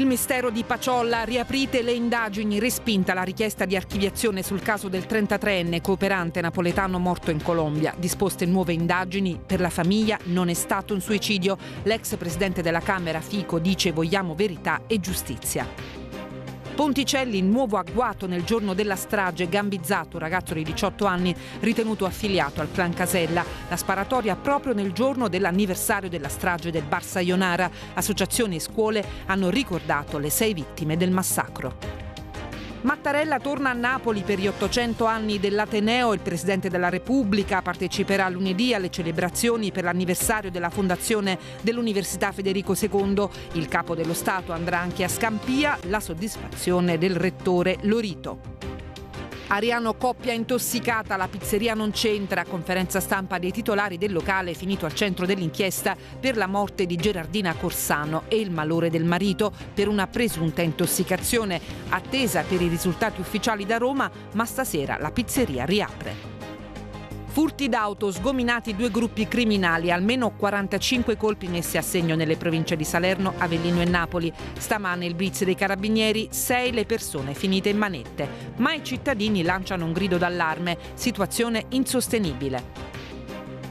Il mistero di Paciolla, riaprite le indagini, respinta la richiesta di archiviazione sul caso del 33enne cooperante napoletano morto in Colombia. Disposte nuove indagini, per la famiglia non è stato un suicidio. L'ex presidente della Camera Fico dice vogliamo verità e giustizia. Ponticelli, nuovo agguato nel giorno della strage, gambizzato un ragazzo di 18 anni ritenuto affiliato al clan Casella. La sparatoria proprio nel giorno dell'anniversario della strage del Bar Sayonara. Associazioni e scuole hanno ricordato le sei vittime del massacro. Mattarella torna a Napoli per gli 800 anni dell'Ateneo. Il Presidente della Repubblica parteciperà lunedì alle celebrazioni per l'anniversario della fondazione dell'Università Federico II. Il Capo dello Stato andrà anche a Scampia, la soddisfazione del Rettore Lorito. Ariano coppia intossicata, la pizzeria non c'entra, conferenza stampa dei titolari del locale finito al centro dell'inchiesta per la morte di Gerardina Corsano e il malore del marito per una presunta intossicazione, attesa per i risultati ufficiali da Roma, ma stasera la pizzeria riapre. Furti d'auto, sgominati due gruppi criminali, almeno 45 colpi messi a segno nelle province di Salerno, Avellino e Napoli. Stamane il blitz dei carabinieri, 6 le persone finite in manette. Ma i cittadini lanciano un grido d'allarme, situazione insostenibile.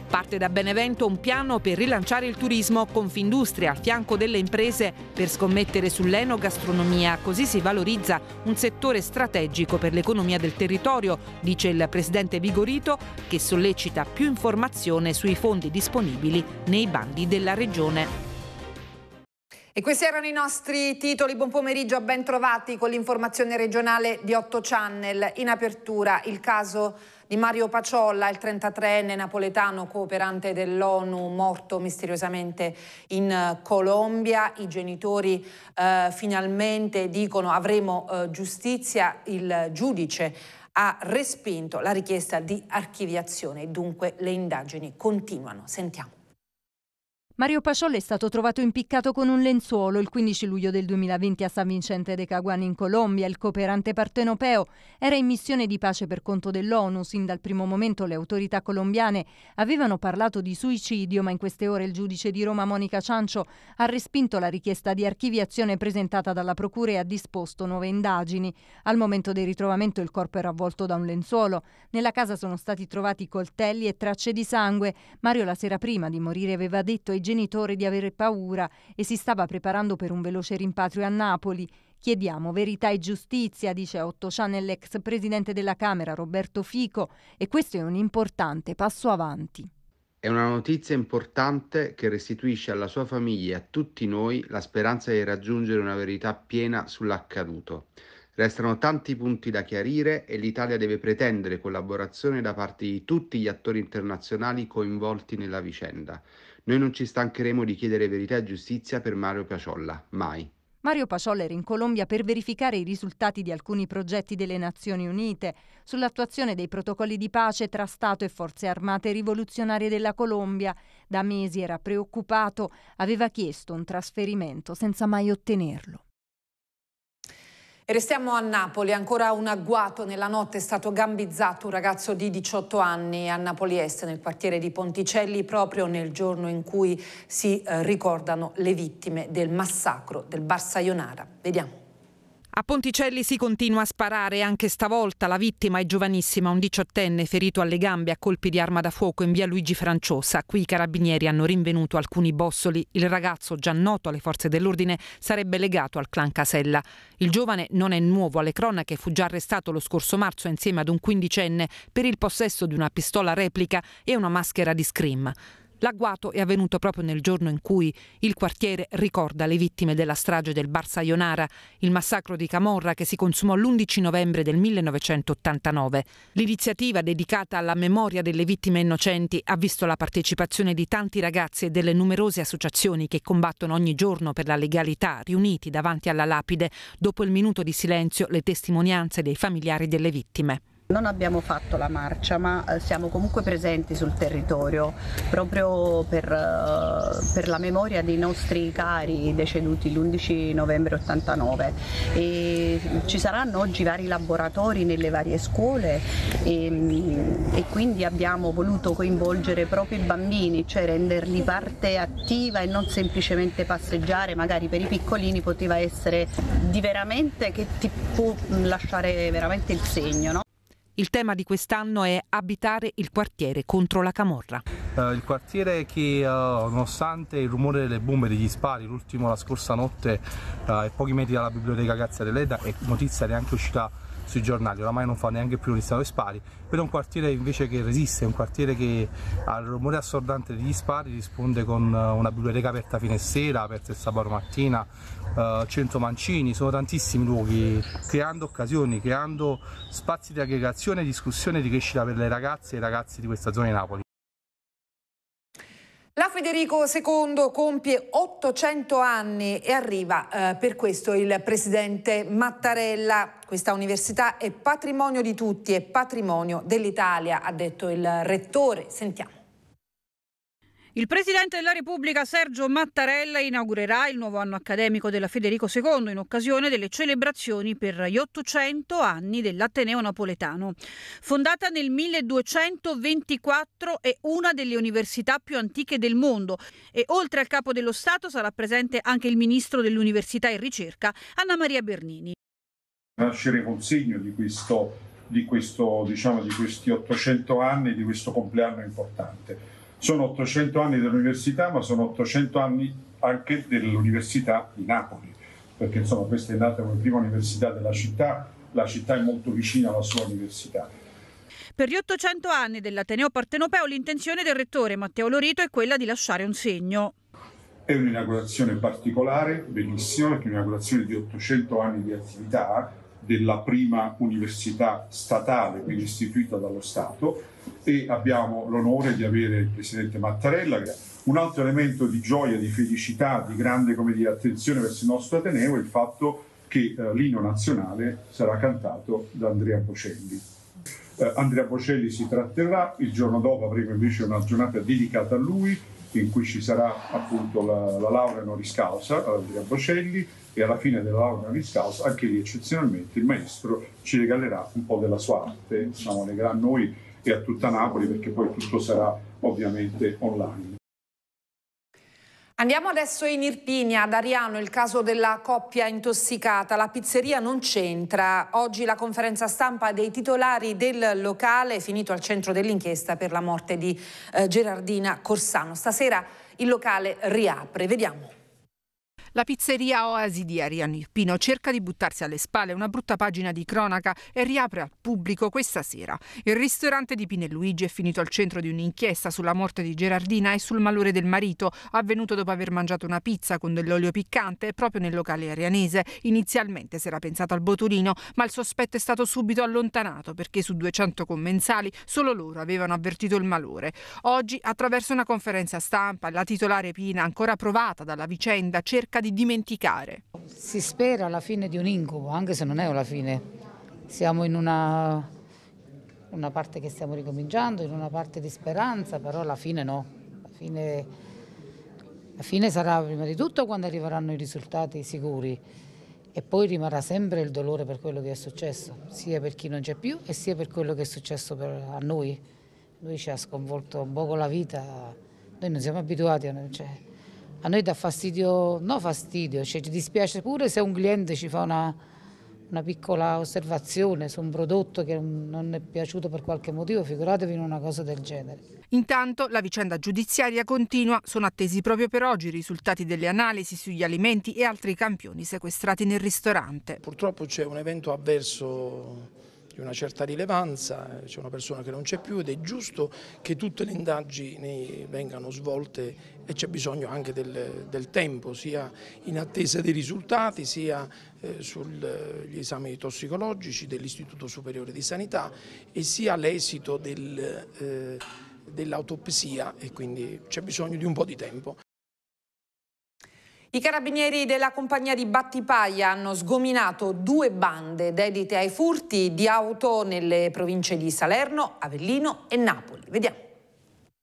Parte da Benevento un piano per rilanciare il turismo, Confindustria al fianco delle imprese per scommettere sull'enogastronomia, così si valorizza un settore strategico per l'economia del territorio, dice il presidente Vigorito, che sollecita più informazione sui fondi disponibili nei bandi della regione. E questi erano i nostri titoli. Buon pomeriggio, ben trovati con l'informazione regionale di 8 Channel. In apertura il caso di Mario Paciolla, il 33enne napoletano cooperante dell'ONU morto misteriosamente in eh, Colombia. I genitori eh, finalmente dicono avremo eh, giustizia, il giudice ha respinto la richiesta di archiviazione dunque le indagini continuano. Sentiamo. Mario Pascioli è stato trovato impiccato con un lenzuolo il 15 luglio del 2020 a San Vincente de Caguan in Colombia. Il cooperante partenopeo era in missione di pace per conto dell'ONU. Sin dal primo momento le autorità colombiane avevano parlato di suicidio, ma in queste ore il giudice di Roma Monica Ciancio ha respinto la richiesta di archiviazione presentata dalla procura e ha disposto nuove indagini. Al momento del ritrovamento il corpo era avvolto da un lenzuolo. Nella casa sono stati trovati coltelli e tracce di sangue. Mario la sera prima di morire aveva detto ai genitori di avere paura e si stava preparando per un veloce rimpatrio a Napoli. Chiediamo verità e giustizia, dice a Otto Channel l'ex presidente della Camera Roberto Fico, e questo è un importante passo avanti. È una notizia importante che restituisce alla sua famiglia e a tutti noi la speranza di raggiungere una verità piena sull'accaduto. Restano tanti punti da chiarire e l'Italia deve pretendere collaborazione da parte di tutti gli attori internazionali coinvolti nella vicenda. Noi non ci stancheremo di chiedere verità e giustizia per Mario Paciolla, mai. Mario Paciolla era in Colombia per verificare i risultati di alcuni progetti delle Nazioni Unite sull'attuazione dei protocolli di pace tra Stato e forze armate rivoluzionarie della Colombia. Da mesi era preoccupato, aveva chiesto un trasferimento senza mai ottenerlo. Restiamo a Napoli, ancora un agguato nella notte è stato gambizzato un ragazzo di 18 anni a Napoli Est nel quartiere di Ponticelli proprio nel giorno in cui si eh, ricordano le vittime del massacro del Barsaionara. Vediamo. A Ponticelli si continua a sparare, anche stavolta la vittima è giovanissima, un diciottenne ferito alle gambe a colpi di arma da fuoco in via Luigi Franciosa. Qui i carabinieri hanno rinvenuto alcuni bossoli. Il ragazzo, già noto alle forze dell'ordine, sarebbe legato al clan Casella. Il giovane non è nuovo alle cronache, fu già arrestato lo scorso marzo insieme ad un quindicenne per il possesso di una pistola replica e una maschera di scrim. L'agguato è avvenuto proprio nel giorno in cui il quartiere ricorda le vittime della strage del Bar Barsaionara, il massacro di Camorra che si consumò l'11 novembre del 1989. L'iniziativa dedicata alla memoria delle vittime innocenti ha visto la partecipazione di tanti ragazzi e delle numerose associazioni che combattono ogni giorno per la legalità, riuniti davanti alla lapide, dopo il minuto di silenzio, le testimonianze dei familiari delle vittime. Non abbiamo fatto la marcia ma eh, siamo comunque presenti sul territorio proprio per, eh, per la memoria dei nostri cari deceduti l'11 novembre 89. E ci saranno oggi vari laboratori nelle varie scuole e, ehm, e quindi abbiamo voluto coinvolgere proprio i bambini, cioè renderli parte attiva e non semplicemente passeggiare, magari per i piccolini poteva essere di veramente che ti può lasciare veramente il segno. No? Il tema di quest'anno è abitare il quartiere contro la camorra. Uh, il quartiere che uh, nonostante il rumore delle bombe, e degli spari, l'ultimo la scorsa notte uh, pochi metri dalla biblioteca Gazzarelleda è notizia neanche uscita sui giornali, oramai non fa neanche più un istante spari, però è un quartiere invece che resiste, è un quartiere che al rumore assordante degli spari risponde con eh, una biblioteca aperta fine sera, aperta il sabato mattina, eh, centro mancini, sono tantissimi luoghi, creando occasioni, creando spazi di aggregazione, discussione e di crescita per le ragazze e i ragazzi di questa zona di Napoli. La Federico II compie 800 anni e arriva eh, per questo il presidente Mattarella. Questa università è patrimonio di tutti, è patrimonio dell'Italia, ha detto il rettore. Sentiamo. Il Presidente della Repubblica Sergio Mattarella inaugurerà il nuovo anno accademico della Federico II in occasione delle celebrazioni per gli 800 anni dell'Ateneo napoletano. Fondata nel 1224 è una delle università più antiche del mondo e oltre al capo dello Stato sarà presente anche il ministro dell'Università e Ricerca Anna Maria Bernini. Lasceremo un segno di, questo, di, questo, diciamo, di questi 800 anni, di questo compleanno importante sono 800 anni dell'università, ma sono 800 anni anche dell'università di Napoli, perché insomma questa è nata come prima università della città, la città è molto vicina alla sua università. Per gli 800 anni dell'Ateneo Partenopeo l'intenzione del rettore Matteo Lorito è quella di lasciare un segno. È un'inaugurazione particolare, benissimo, è un'inaugurazione di 800 anni di attività della prima università statale, quindi istituita dallo Stato, e abbiamo l'onore di avere il Presidente Mattarella. Un altro elemento di gioia, di felicità, di grande dire, attenzione verso il nostro Ateneo è il fatto che eh, l'inno nazionale sarà cantato da Andrea Bocelli. Eh, Andrea Bocelli si tratterrà, il giorno dopo avremo invece una giornata dedicata a lui, in cui ci sarà appunto la, la laurea honoris causa Andrea Bocelli e alla fine della laurea honoris causa anche lì eccezionalmente il maestro ci regalerà un po' della sua arte, diciamo, legherà a noi e a tutta Napoli perché poi tutto sarà ovviamente online. Andiamo adesso in Irpinia, ad Ariano, il caso della coppia intossicata. La pizzeria non c'entra. Oggi la conferenza stampa dei titolari del locale è finito al centro dell'inchiesta per la morte di eh, Gerardina Corsano. Stasera il locale riapre. Vediamo. La pizzeria Oasi di Ariano Irpino cerca di buttarsi alle spalle una brutta pagina di cronaca e riapre al pubblico questa sera. Il ristorante di Luigi è finito al centro di un'inchiesta sulla morte di Gerardina e sul malore del marito, avvenuto dopo aver mangiato una pizza con dell'olio piccante proprio nel locale arianese. Inizialmente si era pensato al botulino, ma il sospetto è stato subito allontanato perché su 200 commensali solo loro avevano avvertito il malore. Oggi, attraverso una conferenza stampa, la titolare Pina, ancora provata dalla vicenda, cerca cerca di dimenticare. Si spera la fine di un incubo, anche se non è la fine. Siamo in una, una parte che stiamo ricominciando, in una parte di speranza, però la fine no. La fine, la fine sarà prima di tutto quando arriveranno i risultati sicuri e poi rimarrà sempre il dolore per quello che è successo, sia per chi non c'è più e sia per quello che è successo a noi. Lui ci ha sconvolto un poco la vita, noi non siamo abituati a... Cioè, a noi dà fastidio, no fastidio, cioè ci dispiace pure se un cliente ci fa una, una piccola osservazione su un prodotto che non è piaciuto per qualche motivo, figuratevi in una cosa del genere. Intanto la vicenda giudiziaria continua, sono attesi proprio per oggi i risultati delle analisi sugli alimenti e altri campioni sequestrati nel ristorante. Purtroppo c'è un evento avverso di una certa rilevanza, eh, c'è una persona che non c'è più ed è giusto che tutte le indagini vengano svolte e c'è bisogno anche del, del, tempo, sia in attesa dei risultati, sia eh, sugli esami tossicologici dell'Istituto Superiore di Sanità e sia l'esito del... Eh, dell'autopsia e quindi c'è bisogno di un po' di tempo. I carabinieri della compagnia di Battipaglia hanno sgominato due bande dedite ai furti di auto nelle province di Salerno, Avellino e Napoli. Vediamo.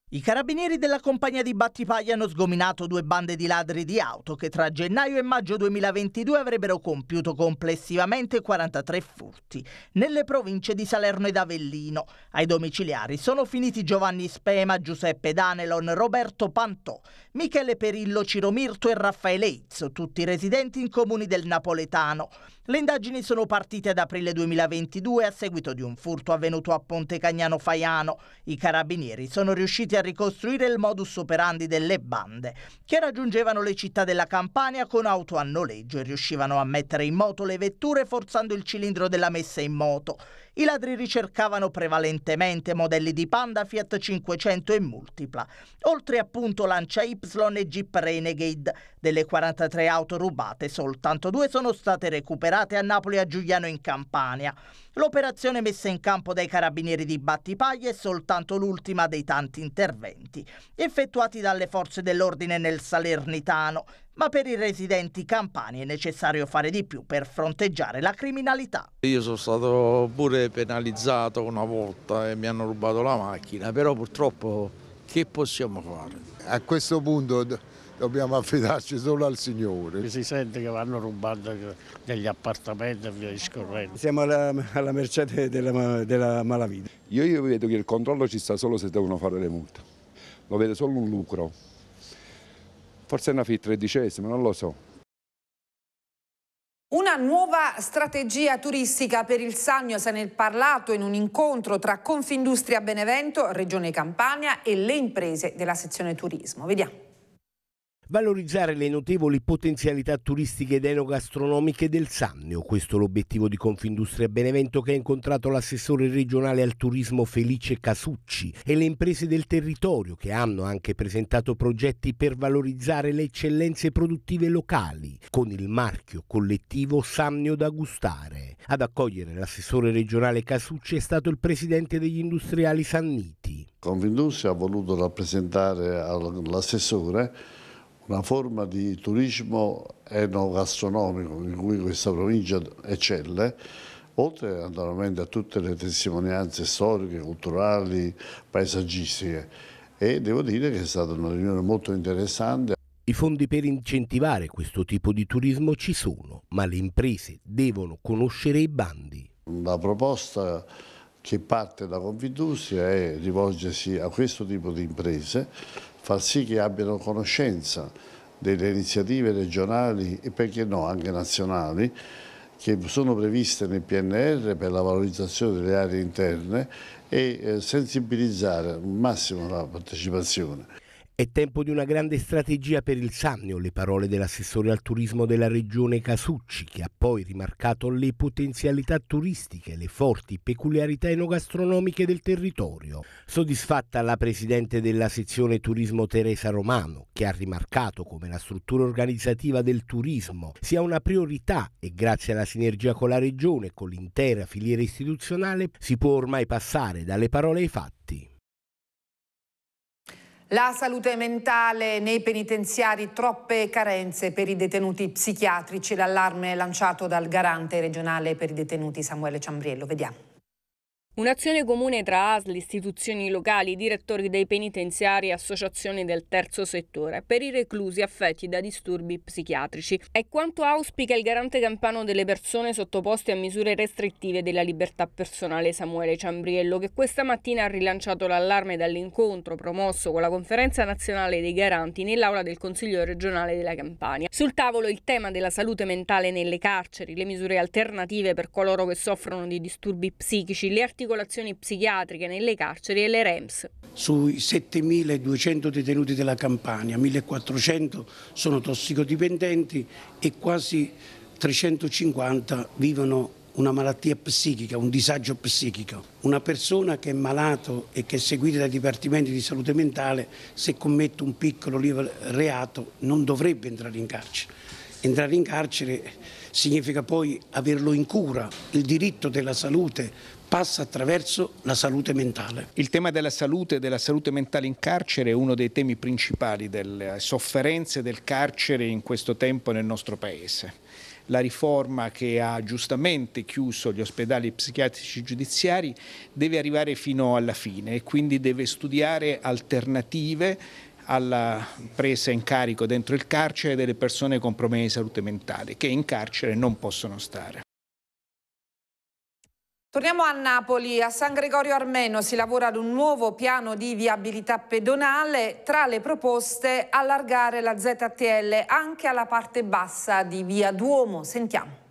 I carabinieri della compagnia di Battipaglia hanno sgominato due bande di ladri di auto che tra gennaio e maggio 2022 avrebbero compiuto complessivamente 43 furti nelle province di Salerno ed Avellino. Ai domiciliari sono finiti Giovanni Spema, Giuseppe Danelon, Roberto Pantò, Michele Perillo, Ciro Mirto e Raffaele Izzo, tutti residenti in comuni del Napoletano. Le indagini sono partite ad aprile 2022 a seguito di un furto avvenuto a Ponte Cagnano Faiano. I carabinieri sono riusciti a ricostruire il modus operandi delle bande, che raggiungevano le città della Campania con auto a noleggio e riuscivano a mettere in moto le vetture forzando il cilindro della messa in moto. I ladri ricercavano prevalentemente modelli di Panda, Fiat 500 e Multipla, oltre appunto Lancia Y e Jeep Renegade. Delle 43 auto rubate, soltanto due sono state recuperate a Napoli e a Giuliano in Campania. L'operazione messa in campo dai carabinieri di Battipaglia è soltanto l'ultima dei tanti interventi effettuati dalle forze dell'ordine nel Salernitano, ma per i residenti campani è necessario fare di più per fronteggiare la criminalità. Io sono stato pure penalizzato una volta e mi hanno rubato la macchina, però purtroppo che possiamo fare? A questo punto dobbiamo affidarci solo al Signore. Si sente che vanno rubando degli appartamenti e via discorrendo. Siamo alla, alla mercede della, della malavita. Io, io, vedo che il controllo ci sta solo se devono fare le multe. Lo vedo solo un lucro. Forse è una FIT tredicesima, non lo so. Una nuova strategia turistica per il Sannio se ne è parlato in un incontro tra Confindustria Benevento, Regione Campania e le imprese della sezione turismo. Vediamo. Valorizzare le notevoli potenzialità turistiche ed enogastronomiche del Sannio, questo è l'obiettivo di Confindustria Benevento che ha incontrato l'assessore regionale al turismo Felice Casucci e le imprese del territorio che hanno anche presentato progetti per valorizzare le eccellenze produttive locali con il marchio collettivo Sannio da gustare. Ad accogliere l'assessore regionale Casucci è stato il presidente degli industriali Sanniti. Confindustria ha voluto rappresentare all'assessore una forma di turismo enogastronomico in cui questa provincia eccelle, oltre naturalmente a tutte le testimonianze storiche, culturali, paesaggistiche. E devo dire che è stata una riunione molto interessante. I fondi per incentivare questo tipo di turismo ci sono, ma le imprese devono conoscere i bandi. La proposta che parte da Confindustria è rivolgersi a questo tipo di imprese far sì che abbiano conoscenza delle iniziative regionali e perché no anche nazionali che sono previste nel PNR per la valorizzazione delle aree interne e eh, sensibilizzare al massimo la partecipazione. È tempo di una grande strategia per il Sannio, le parole dell'assessore al turismo della regione Casucci, che ha poi rimarcato le potenzialità turistiche, le forti peculiarità enogastronomiche del territorio. Soddisfatta la presidente della sezione turismo Teresa Romano, che ha rimarcato come la struttura organizzativa del turismo sia una priorità e grazie alla sinergia con la regione e con l'intera filiera istituzionale si può ormai passare dalle parole ai fatti. La salute mentale nei penitenziari, troppe carenze per i detenuti psichiatrici, l'allarme lanciato dal garante regionale per i detenuti Samuele Ciambriello. Vediamo. Un'azione comune tra ASL, istituzioni locali, direttori dei penitenziari e associazioni del terzo settore per i reclusi affetti da disturbi psichiatrici è quanto auspica il garante campano delle persone sottoposte a misure restrittive della libertà personale Samuele Ciambriello che questa mattina ha rilanciato l'allarme dall'incontro promosso con la conferenza nazionale dei garanti nell'aula del Consiglio regionale della Campania. Sul tavolo il tema della salute mentale nelle carceri, le misure alternative per coloro che soffrono di disturbi psichici, le articolazioni articolazioni psichiatriche nelle carceri e le REMS. Sui 7.200 detenuti della Campania, 1.400 sono tossicodipendenti e quasi 350 vivono una malattia psichica, un disagio psichico. Una persona che è malato e che è seguita dai dipartimenti di salute mentale, se commette un piccolo reato, non dovrebbe entrare in carcere. Entrare in carcere significa poi averlo in cura. Il diritto della salute passa attraverso la salute mentale. Il tema della salute e della salute mentale in carcere è uno dei temi principali delle sofferenze del carcere in questo tempo nel nostro Paese. La riforma che ha giustamente chiuso gli ospedali psichiatrici giudiziari deve arrivare fino alla fine e quindi deve studiare alternative alla presa in carico dentro il carcere delle persone con problemi di salute mentale che in carcere non possono stare. Torniamo a Napoli, a San Gregorio Armeno si lavora ad un nuovo piano di viabilità pedonale, tra le proposte allargare la ZTL anche alla parte bassa di Via Duomo. Sentiamo.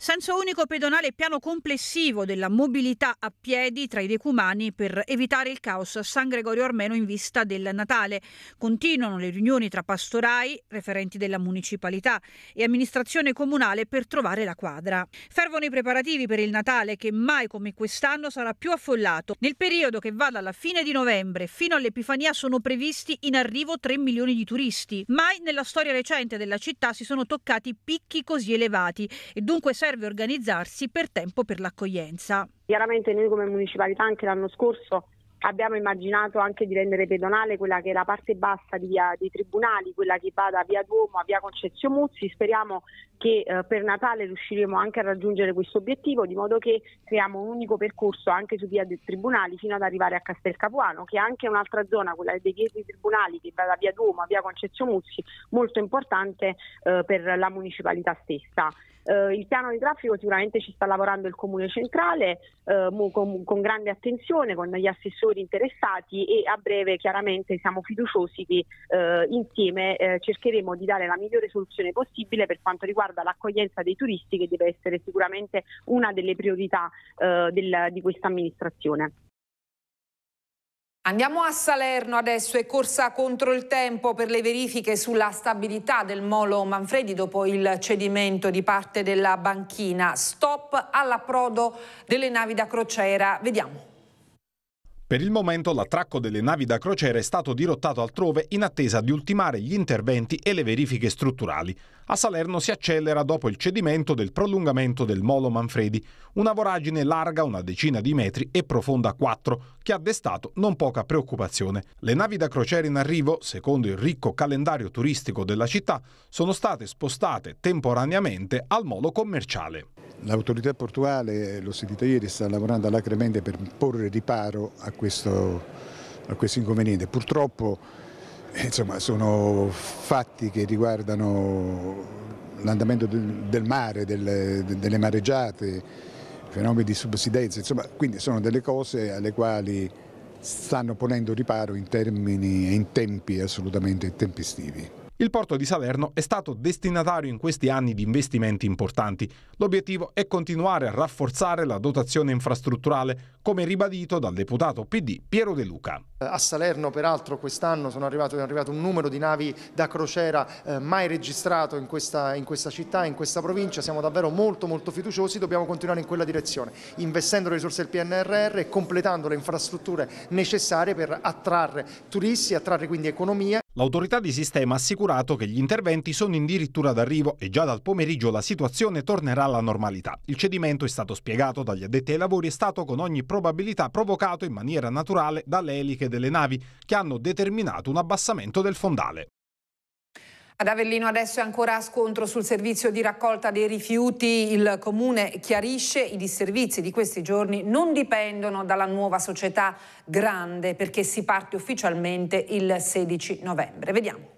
Senso unico pedonale e piano complessivo della mobilità a piedi tra i decumani per evitare il caos a San Gregorio Armeno in vista del Natale. Continuano le riunioni tra pastorai, referenti della municipalità e amministrazione comunale per trovare la quadra. Fervono i preparativi per il Natale che mai come quest'anno sarà più affollato. Nel periodo che va dalla fine di novembre fino all'Epifania sono previsti in arrivo 3 milioni di turisti. Mai nella storia recente della città si sono toccati picchi così elevati e dunque serve serve organizzarsi per tempo per l'accoglienza. Chiaramente noi come municipalità anche l'anno scorso abbiamo immaginato anche di rendere pedonale quella che è la parte bassa di via, dei tribunali, quella che va da via Duomo a via Concezio Muzzi. Speriamo che eh, per Natale riusciremo anche a raggiungere questo obiettivo, di modo che creiamo un unico percorso anche su via dei tribunali fino ad arrivare a Castel Capuano, che è anche un'altra zona, quella dei chiesi tribunali, che va da via Duomo a via Concezio Muzzi, molto importante eh, per la municipalità stessa. Eh, il piano di traffico sicuramente ci sta lavorando il Comune Centrale eh, con, con, grande attenzione, con gli assessori interessati e a breve chiaramente siamo fiduciosi che eh, insieme eh, cercheremo di dare la migliore soluzione possibile per quanto riguarda l'accoglienza dei turisti che deve essere sicuramente una delle priorità eh, del, di questa amministrazione. Andiamo a Salerno adesso, è corsa contro il tempo per le verifiche sulla stabilità del molo Manfredi dopo il cedimento di parte della banchina. Stop all'approdo delle navi da crociera. Vediamo. Per il momento l'attracco delle navi da crociera è stato dirottato altrove in attesa di ultimare gli interventi e le verifiche strutturali. A Salerno si accelera dopo il cedimento del prolungamento del molo Manfredi, una voragine larga una decina di metri e profonda 4, che ha destato non poca preoccupazione. Le navi da crociera in arrivo, secondo il ricco calendario turistico della città, sono state spostate temporaneamente al molo commerciale. L'autorità portuale, l'ho sentito ieri, sta lavorando alacremente per porre riparo a questo, a questo inconveniente. Purtroppo insomma, sono fatti che riguardano l'andamento del mare, delle, delle mareggiate, fenomeni di subsidenza, insomma, quindi sono delle cose alle quali stanno ponendo riparo in termini e in tempi assolutamente tempestivi. Il porto di Salerno è stato destinatario in questi anni di investimenti importanti. L'obiettivo è continuare a rafforzare la dotazione infrastrutturale, come ribadito dal deputato PD Piero De Luca. Eh, a Salerno peraltro quest'anno è arrivato un numero di navi da crociera eh, mai registrato in questa, in questa, città, in questa provincia, siamo davvero molto molto fiduciosi, dobbiamo continuare in quella direzione, investendo le risorse del PNRR e completando le infrastrutture necessarie per attrarre turisti, attrarre quindi economia. L'autorità di sistema ha assicurato che gli interventi sono in dirittura d'arrivo e già dal pomeriggio la situazione tornerà alla normalità. Il cedimento è stato spiegato dagli addetti ai lavori è stato con ogni probabilità provocato in maniera naturale dalle eliche delle navi che hanno determinato un abbassamento del fondale. Ad Avellino adesso è ancora scontro sul servizio di raccolta dei rifiuti. Il comune chiarisce i disservizi di questi giorni non dipendono dalla nuova società grande perché si parte ufficialmente il 16 novembre. Vediamo.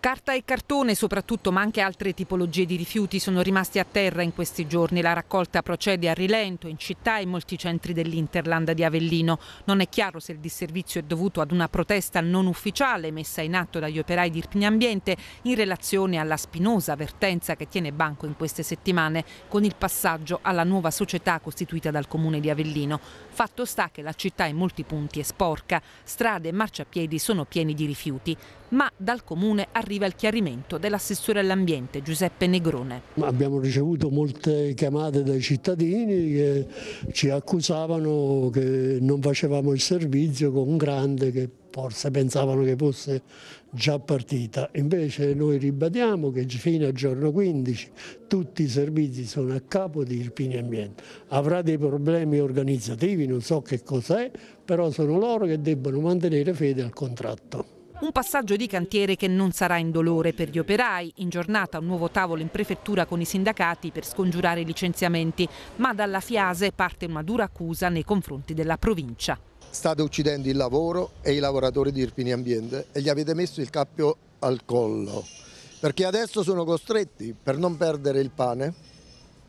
Carta e cartone soprattutto, ma anche altre tipologie di rifiuti sono rimasti a terra in questi giorni. La raccolta procede a rilento in città e in molti centri dell'Interland di Avellino. Non è chiaro se il disservizio è dovuto ad una protesta non ufficiale messa in atto dagli operai di Ambiente in relazione alla spinosa vertenza che tiene banco in queste settimane con il passaggio alla nuova società costituita dal comune di Avellino. Fatto sta che la città in molti punti è sporca, strade e marciapiedi sono pieni di rifiuti ma dal Comune arriva il chiarimento dell'assessore all'ambiente Giuseppe Negrone. Abbiamo ricevuto molte chiamate dai cittadini che ci accusavano che non facevamo il servizio con un grande che forse pensavano che fosse già partita. Invece noi ribadiamo che fino al giorno 15 tutti i servizi sono a capo di Irpini Ambiente. Avrà dei problemi organizzativi, non so che cos'è, però sono loro che debbono mantenere fede al contratto. Un passaggio di cantiere che non sarà indolore per gli operai, in giornata un nuovo tavolo in prefettura con i sindacati per scongiurare i licenziamenti, ma dalla Fiase parte una dura accusa nei confronti della provincia. State uccidendo il lavoro e i lavoratori di Irpini Ambiente e gli avete messo il cappio al collo, perché adesso sono costretti per non perdere il pane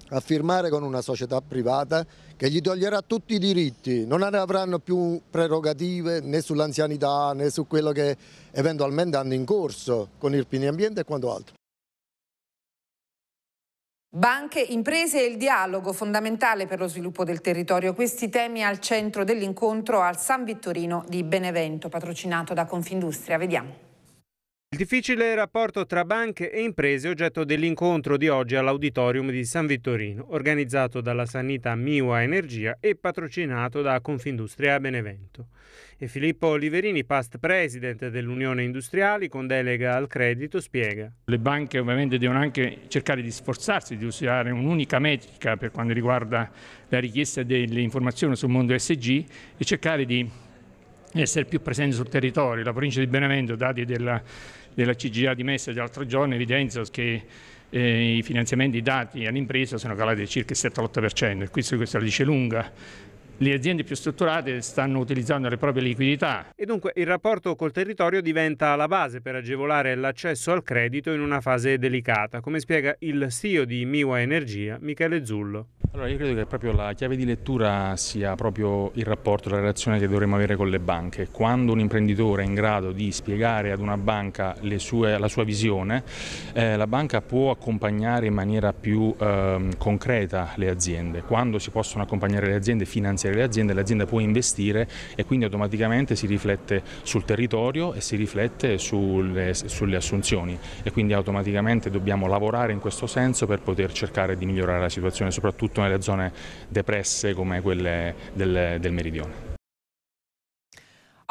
a firmare con una società privata che gli toglierà tutti i diritti, non avranno più prerogative né sull'anzianità né su quello che eventualmente hanno in corso con il Pini Ambiente e quanto altro. Banche, imprese e il dialogo fondamentale per lo sviluppo del territorio, questi temi al centro dell'incontro al San Vittorino di Benevento, patrocinato da Confindustria. Vediamo. Il difficile rapporto tra banche e imprese è oggetto dell'incontro di oggi all'Auditorium di San Vittorino, organizzato dalla Sanità Miua Energia e patrocinato da Confindustria Benevento. E Filippo Oliverini, past president dell'Unione Industriali, con delega al credito, spiega. Le banche ovviamente devono anche cercare di sforzarsi di usare un'unica metrica per quanto riguarda la richiesta delle informazioni sul mondo SG e cercare di essere più presenti sul territorio. La provincia di Benevento, dati della della CGA di Messa dell'altro giorno evidenzia che eh, i finanziamenti dati all'impresa sono calati di circa il 7-8% e questo, questo la dice lunga le aziende più strutturate stanno utilizzando le proprie liquidità. E dunque il rapporto col territorio diventa la base per agevolare l'accesso al credito in una fase delicata, come spiega il CEO di Miwa Energia, Michele Zullo. Allora io credo che proprio la chiave di lettura sia proprio il rapporto, la relazione che dovremmo avere con le banche. Quando un imprenditore è in grado di spiegare ad una banca sue, la sua visione, eh, la banca può accompagnare in maniera più eh, concreta le aziende. Quando si possono accompagnare le aziende finanziariamente investire le aziende, l'azienda può investire e quindi automaticamente si riflette sul territorio e si riflette sulle, sulle assunzioni e quindi automaticamente dobbiamo lavorare in questo senso per poter cercare di migliorare la situazione soprattutto nelle zone depresse come quelle del, del meridione.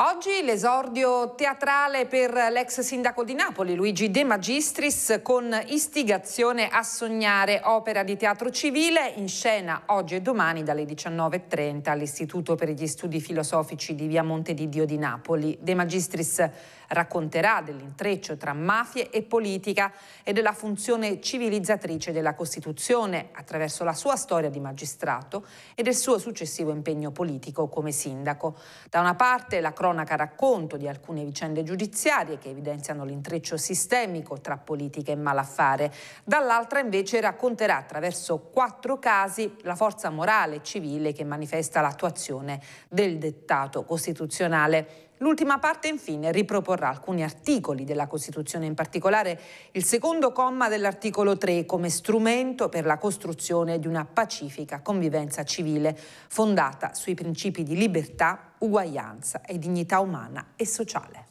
Oggi l'esordio teatrale per l'ex sindaco di Napoli, Luigi De Magistris, con Istigazione a sognare, opera di teatro civile, in scena oggi e domani dalle 19.30 all'Istituto per gli Studi Filosofici di Via Monte di Dio di Napoli. De Magistris Racconterà dell'intreccio tra mafie e politica e della funzione civilizzatrice della Costituzione attraverso la sua storia di magistrato e del suo successivo impegno politico come sindaco. Da una parte la cronaca racconto di alcune vicende giudiziarie che evidenziano l'intreccio sistemico tra politica e malaffare, dall'altra invece racconterà attraverso quattro casi la forza morale e civile che manifesta l'attuazione del dettato costituzionale. L'ultima parte infine riproporrà alcuni articoli della Costituzione, in particolare il secondo comma dell'articolo 3 come strumento per la costruzione di una pacifica convivenza civile fondata sui principi di libertà, uguaglianza e dignità umana e sociale.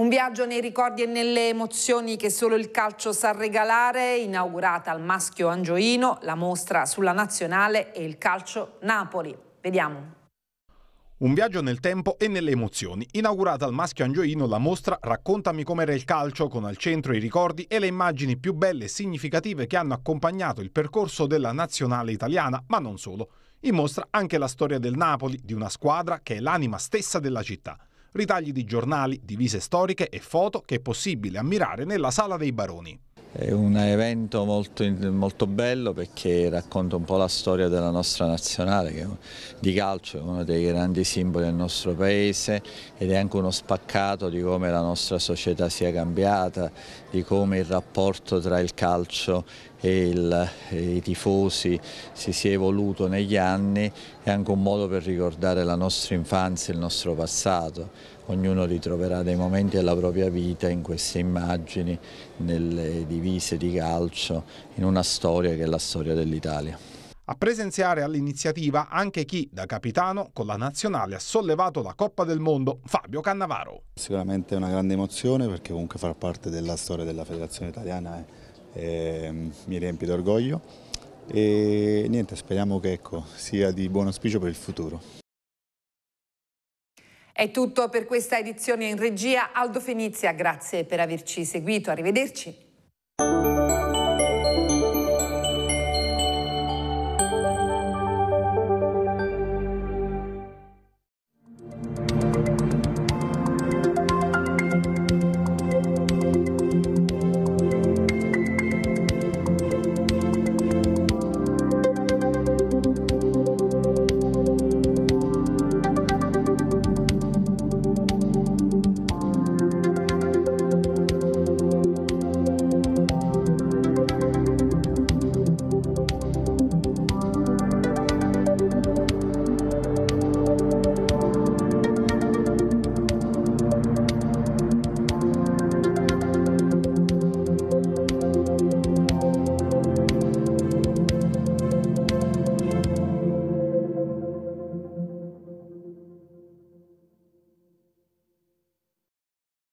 Un viaggio nei ricordi e nelle emozioni che solo il calcio sa regalare, inaugurata al Maschio Angioino, la mostra sulla Nazionale e il calcio Napoli. Vediamo. Un viaggio nel tempo e nelle emozioni. Inaugurata al Maschio Angioino la mostra Raccontami com'era il calcio con al centro i ricordi e le immagini più belle e significative che hanno accompagnato il percorso della nazionale italiana, ma non solo. In mostra anche la storia del Napoli, di una squadra che è l'anima stessa della città. Ritagli di giornali, divise storiche e foto che è possibile ammirare nella Sala dei Baroni. È un evento molto, molto, bello perché racconta un po' la storia della nostra nazionale che di calcio, è uno dei grandi simboli del nostro paese ed è anche uno spaccato di come la nostra società sia cambiata di come il rapporto tra il calcio e, il, e i tifosi si sia evoluto negli anni è anche un modo per ricordare la nostra infanzia, e il nostro passato. Ognuno ritroverà dei momenti della propria vita in queste immagini, nelle divise di calcio, in una storia che è la storia dell'Italia. A presenziare all'iniziativa anche chi, da capitano, con la nazionale ha sollevato la Coppa del Mondo, Fabio Cannavaro. Sicuramente è una grande emozione perché comunque far parte della storia della federazione italiana è, è, mm, mi riempie d'orgoglio e niente, speriamo che ecco, sia di buon auspicio per il futuro. È tutto per questa edizione in regia. Aldo Fenizia, grazie per averci seguito. Arrivederci.